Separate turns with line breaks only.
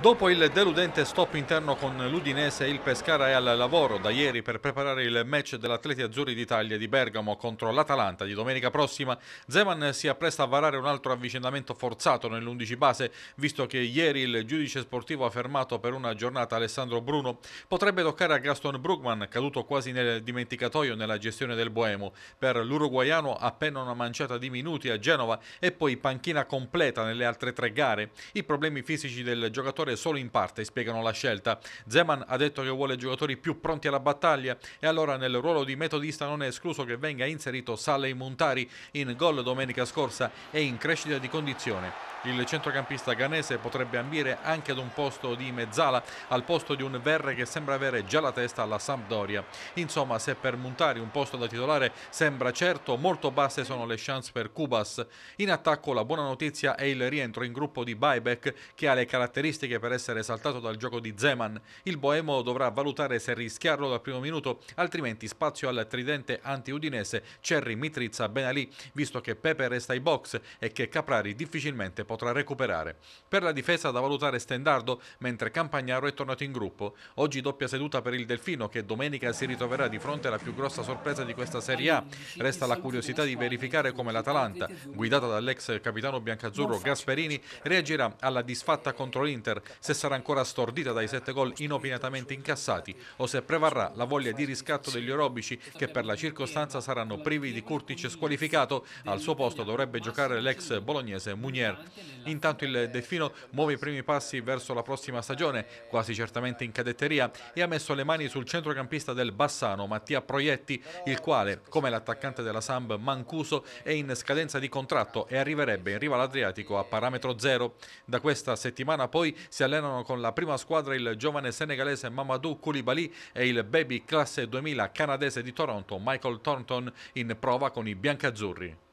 Dopo il deludente stop interno con l'Udinese, il Pescara è al lavoro da ieri per preparare il match dell'Atleti Azzurri d'Italia di Bergamo contro l'Atalanta di domenica prossima. Zeman si appresta a varare un altro avvicinamento forzato nell'11 base, visto che ieri il giudice sportivo ha fermato per una giornata Alessandro Bruno. Potrebbe toccare a Gaston Brugman, caduto quasi nel dimenticatoio nella gestione del Boemo. Per l'uruguaiano appena una manciata di minuti a Genova e poi panchina completa nelle altre tre gare. I problemi fisici del giocatore giocatore solo in parte spiegano la scelta. Zeman ha detto che vuole giocatori più pronti alla battaglia e allora nel ruolo di metodista non è escluso che venga inserito Saleh Montari in gol domenica scorsa e in crescita di condizione il centrocampista ghanese potrebbe ambire anche ad un posto di mezzala al posto di un Verre che sembra avere già la testa alla Sampdoria. Insomma, se per Montari un posto da titolare sembra certo, molto basse sono le chance per Cubas. In attacco la buona notizia è il rientro in gruppo di Buyback che ha le caratteristiche per essere saltato dal gioco di Zeman. Il Boemo dovrà valutare se rischiarlo dal primo minuto, altrimenti spazio al tridente anti-udinese Cerri, Mitrizza, Benalì, visto che Pepe resta ai box e che Caprari difficilmente potrà recuperare. Per la difesa da valutare Stendardo, mentre Campagnaro è tornato in gruppo. Oggi doppia seduta per il Delfino che domenica si ritroverà di fronte alla più grossa sorpresa di questa Serie A. Resta la curiosità di verificare come l'Atalanta, guidata dall'ex capitano biancazzurro Gasperini, reagirà alla disfatta contro l'Inter, se sarà ancora stordita dai sette gol inopinatamente incassati o se prevarrà la voglia di riscatto degli orobici che per la circostanza saranno privi di Kurtic squalificato, al suo posto dovrebbe giocare l'ex bolognese Munier. Intanto il Delfino muove i primi passi verso la prossima stagione, quasi certamente in cadetteria, e ha messo le mani sul centrocampista del Bassano, Mattia Proietti, il quale, come l'attaccante della Samb Mancuso, è in scadenza di contratto e arriverebbe in riva all'Adriatico a parametro zero. Da questa settimana poi si allenano con la prima squadra il giovane senegalese Mamadou Koulibaly e il baby classe 2000 canadese di Toronto Michael Thornton in prova con i biancazzurri.